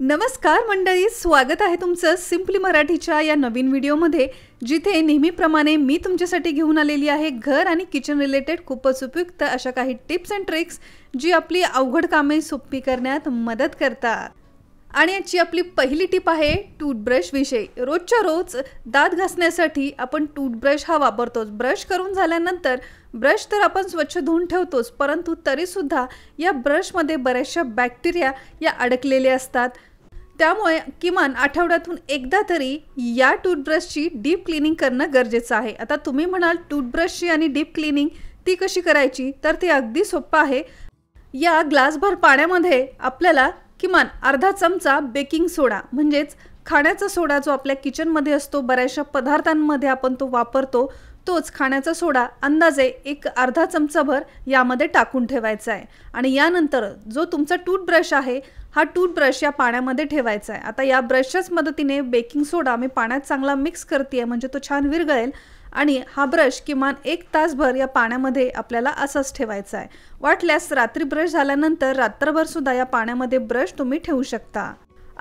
नमस्कार मंडळी स्वागत आहे तुमचं सिम्पली मराठीच्या या नवीन व्हिडिओमध्ये जिथे नेहमीप्रमाणे मी तुमच्यासाठी घेऊन आलेली आहे घर आणि किचन रिलेटेड खूपच उपयुक्त अशा काही टिप्स अँड ट्रिक्स जी आपली अवघड कामे सोपी करण्यात मदत करतात आणि याची आपली पहिली टिप आहे टूथब्रशविषयी रोजच्या रोज दात घासण्यासाठी आपण टूथब्रश हा वापरतोच ब्रश करून झाल्यानंतर ब्रश तर आपण स्वच्छ धुवून ठेवतोच परंतु तरीसुद्धा या ब्रशमध्ये बऱ्याचशा बॅक्टेरिया या अडकलेल्या असतात त्यामुळे किमान आठवड्यातून एकदा तरी या टूथब्रशची डीप क्लिनिंग करणं गरजेचं आहे आता तुम्ही म्हणाल टूथब्रशची आणि डीप क्लिनिंग ती कशी करायची तर ती अगदी सोपं आहे या ग्लासभर पाण्यामध्ये आपल्याला किमान अर्धा चमचा बेकिंग सोडा म्हणजेच खाण्याचा सोडा जो आपल्या किचनमध्ये असतो बऱ्याचशा पदार्थांमध्ये आपण तो वापरतो तोच खाण्याचा सोडा अंदाजे एक अर्धा चमचाभर यामध्ये टाकून ठेवायचा आहे आणि यानंतर जो तुमचा टूथब्रश आहे हा टूथब्रश या पाण्यामध्ये ठेवायचा आहे आता या ब्रशच्याच मदतीने बेकिंग सोडा मी पाण्यात चांगला मिक्स करते म्हणजे तो छान विरगळेल आणि हा ब्रश किमान एक तासभर या पाण्यामध्ये आपल्याला असाच ठेवायचा आहे वाटल्यास रात्री ब्रश झाल्यानंतर रात्रभरसुद्धा या पाण्यामध्ये ब्रश तुम्ही ठेवू शकता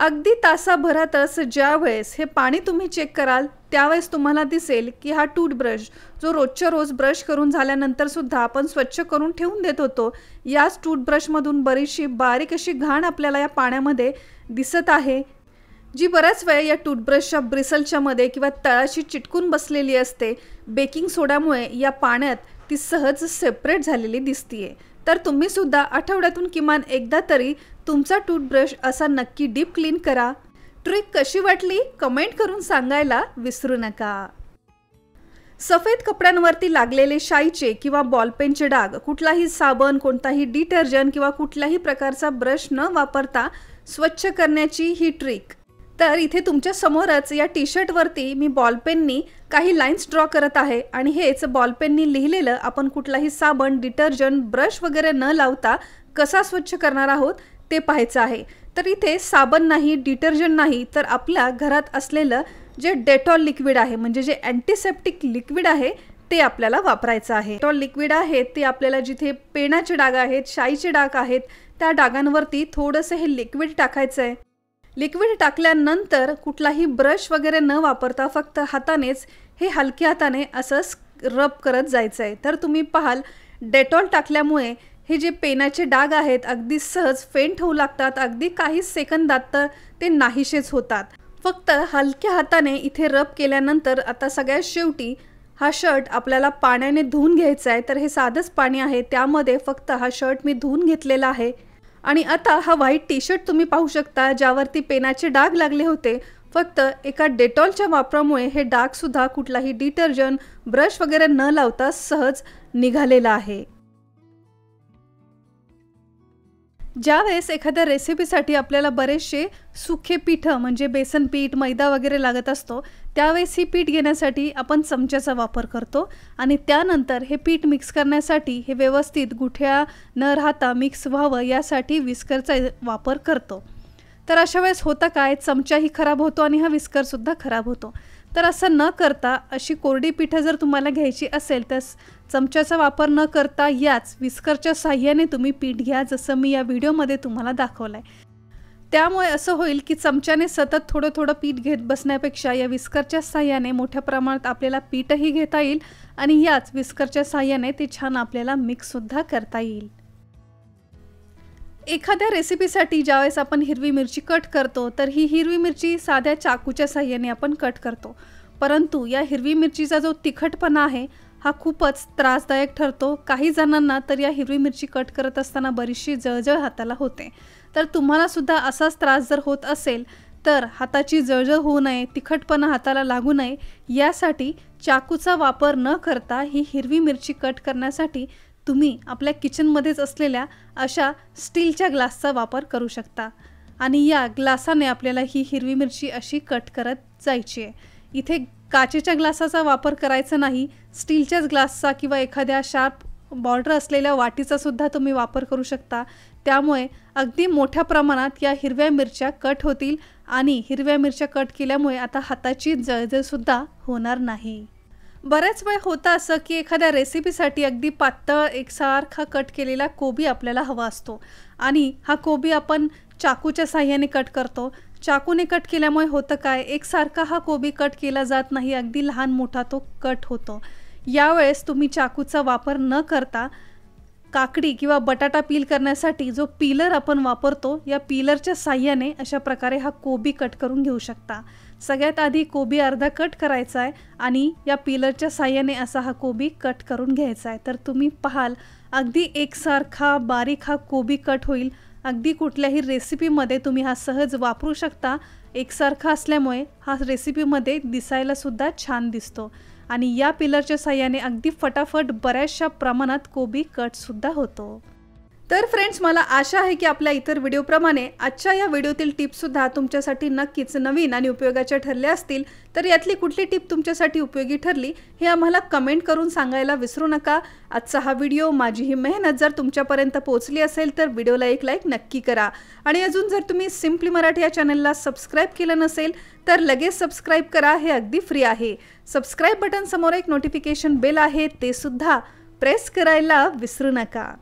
अगदी तासाभरातच ज्या वेळेस हे पाणी तुम्ही चेक कराल त्यावेळेस तुम्हाला दिसेल की हा टूथब्रश जो रोजच्या रोज ब्रश करून झाल्यानंतर सुद्धा आपण स्वच्छ करून ठेवून देत होतो याच टूथब्रशमधून बरीचशी बारीक अशी घाण आपल्याला या पाण्यामध्ये दिसत आहे जी बऱ्याच वेळ या टूथब्रशच्या ब्रिसलच्या मध्ये किंवा तळाशी चिटकून बसलेली असते बेकिंग सोडामुळे या पाण्यात ती सहज सेपरेट झालेली दिसतीये तर तुम्ही सुद्धा आठवड्यातून किमान एकदा तरी तुमचा टूथब्रश असा नक्की डीप क्लीन करा ट्रिक कशी वाटली कमेंट करून सांगायला विसरू नका सफेद कपड्यांवरती लागलेले शाईचे किंवा बॉलपेनचे डाग कुठलाही साबण कोणताही डिटर्जंट किंवा कुठल्याही प्रकारचा ब्रश न वापरता स्वच्छ करण्याची ही ट्रिक तर इथे तुमच्या समोरच या टी शर्टवरती मी बॉलपेननी काही लाईन्स ड्रॉ करत आहे आणि हेच बॉलपेननी लिहिलेलं आपण कुठलाही साबण डिटर्जंट ब्रश वगैरे न लावता कसा स्वच्छ करणार आहोत ते पाहायचं आहे तर इथे साबण नाही डिटर्जंट नाही तर आपल्या घरात असलेलं जे डेटॉल लिक्विड आहे म्हणजे जे अँटीसेप्टिक लिक्विड आहे ते आपल्याला वापरायचं आहे डेटॉल लिक्विड आहे ते आपल्याला जिथे पेणाचे डाग आहेत शाईचे डाग आहेत त्या डागांवरती थोडंसं हे लिक्विड टाकायचं आहे लिक्विड टाकल्यानंतर कुठलाही ब्रश वगैरे न वापरता फक्त हातानेच हे हलक्या हाताने असंच रब करत जायचं आहे तर तुम्ही पाहाल डेटॉल टाकल्यामुळे हे जे पेनाचे डाग आहेत अगदी सहज फेंट होऊ लागतात अगदी काही सेकंदात तर ते नाहीशेच होतात फक्त हलक्या हाताने इथे रब केल्यानंतर आता सगळ्यात शेवटी हा शर्ट आपल्याला पाण्याने धुवून घ्यायचा आहे तर हे साधंच पाणी आहे त्यामध्ये फक्त हा शर्ट मी धुवून घेतलेला आहे आणि आता हा व्हाईट टी शर्ट तुम्ही पाहू शकता ज्यावरती पेनाचे डाग लागले होते फक्त एका डेटॉलच्या वापरामुळे हे डागसुद्धा कुठलाही डिटर्जंट ब्रश वगैरे न लावता सहज निघालेला आहे ज्या वेळेस एखाद्या रेसिपीसाठी आपल्याला बरेचसे सुखे पीठं म्हणजे बेसन पीठ मैदा वगैरे लागत असतो त्यावेळेस ही पीठ घेण्यासाठी आपण चमच्याचा वापर करतो आणि त्यानंतर हे पीठ मिक्स करण्यासाठी हे व्यवस्थित गुठ्या न राहता मिक्स व्हावं यासाठी विस्करचा वापर करतो तर अशा वेळेस होता काय चमचाही खराब होतो आणि हा विस्करसुद्धा खराब होतो तर असं न करता अशी कोरडी पिठं जर तुम्हाला घ्यायची असेल तर चमच्याचा वापर न करता याच विस्करच्या साह्याने तुम्ही पीठ घ्या जसं मी या व्हिडिओमध्ये तुम्हाला दाखवलं आहे त्यामुळे असं होईल की चमच्याने सतत थोडं थोडं पीठ घेत बसण्यापेक्षा या विस्करच्या साह्याने मोठ्या प्रमाणात आपल्याला पीठही घेता येईल आणि याच विस्करच्या साह्याने ते छान आपल्याला मिक्ससुद्धा करता येईल एखाद्या रेसिपीसाठी ज्यावेळेस आपण हिरवी मिरची कट करतो तर ही हिरवी मिरची साध्या चाकूच्या सहाय्याने आपण कट करतो परंतु या हिरवी मिरचीचा जो तिखटपणा आहे हा खूपच त्रासदायक ठरतो काही जणांना तर या हिरवी मिरची कट करत असताना बरीचशी जळजळ हाताला होते तर तुम्हाला सुद्धा असाच त्रास जर होत असेल तर हाताची जळजळ होऊ नये तिखटपणा हाताला लागू नये यासाठी चाकूचा वापर न करता ही हिरवी मिरची कट करण्यासाठी तुम्ही आपल्या किचनमध्येच असलेल्या अशा स्टीलच्या ग्लासचा वापर करू शकता आणि या ग्लासाने आपल्याला ही हिरवी मिरची अशी कट करत जायची आहे इथे काचेच्या ग्लासाचा वापर करायचा नाही स्टीलच्याच ग्लासचा किंवा एखाद्या शार्प बॉर्डर असलेल्या वाटीचा सुद्धा तुम्ही वापर करू शकता त्यामुळे अगदी मोठ्या प्रमाणात या हिरव्या मिरच्या कट होतील आणि हिरव्या मिरच्या कट केल्यामुळे आता हाताची जळजळसुद्धा होणार नाही बऱ्याच वेळ होतं असं की एखाद्या रेसिपीसाठी अगदी पातळ एकसारखा कट केलेला कोबी आपल्याला हवा असतो आणि हा कोबी आपण चाकूच्या साह्याने कट करतो चाकूने कट केल्यामुळे होतं काय एकसारखा हा कोबी कट केला जात नाही अगदी लहान मोठा तो कट होतो यावेळेस तुम्ही चाकूचा वापर न करता काकडी किंवा बटाटा पील करण्यासाठी जो पीलर आपण वापरतो या पीलरच्या साह्याने अशा प्रकारे हा कोबी कट करून घेऊ शकता सगळ्यात आधी कोबी अर्धा कट करायचा आहे आणि या पिलरच्या साह्याने असा हा कोबी कट करून घ्यायचा आहे तर तुम्ही पाहाल अगदी एकसारखा बारीक हा कोबी कट होईल अगदी कुठल्याही रेसिपीमध्ये तुम्ही हा सहज वापरू शकता एकसारखा असल्यामुळे हा रेसिपीमध्ये दिसायलासुद्धा छान दिसतो आणि या पिलरच्या सहाय्याने अगदी फटाफट बऱ्याचशा प्रमाणात कोबी कटसुद्धा होतो तर फ्रेंड्स मला आशा आहे की आपल्या इतर व्हिडिओप्रमाणे आजच्या या व्हिडिओतील टिप्ससुद्धा तुमच्यासाठी नक्कीच नवीन आणि उपयोगाच्या ठरल्या असतील तर यातली कुठली टिप तुमच्यासाठी उपयोगी ठरली हे आम्हाला कमेंट करून सांगायला विसरू नका आजचा हा व्हिडिओ माझी ही मेहनत जर तुमच्यापर्यंत पोहोचली असेल तर व्हिडिओला एक लाईक नक्की करा आणि अजून जर तुम्ही सिम्पली मराठी या चॅनलला सबस्क्राईब केलं नसेल तर लगेच सबस्क्राईब करा हे अगदी फ्री आहे सबस्क्राईब बटनसमोर एक नोटिफिकेशन बेल आहे ते सुद्धा प्रेस करायला विसरू नका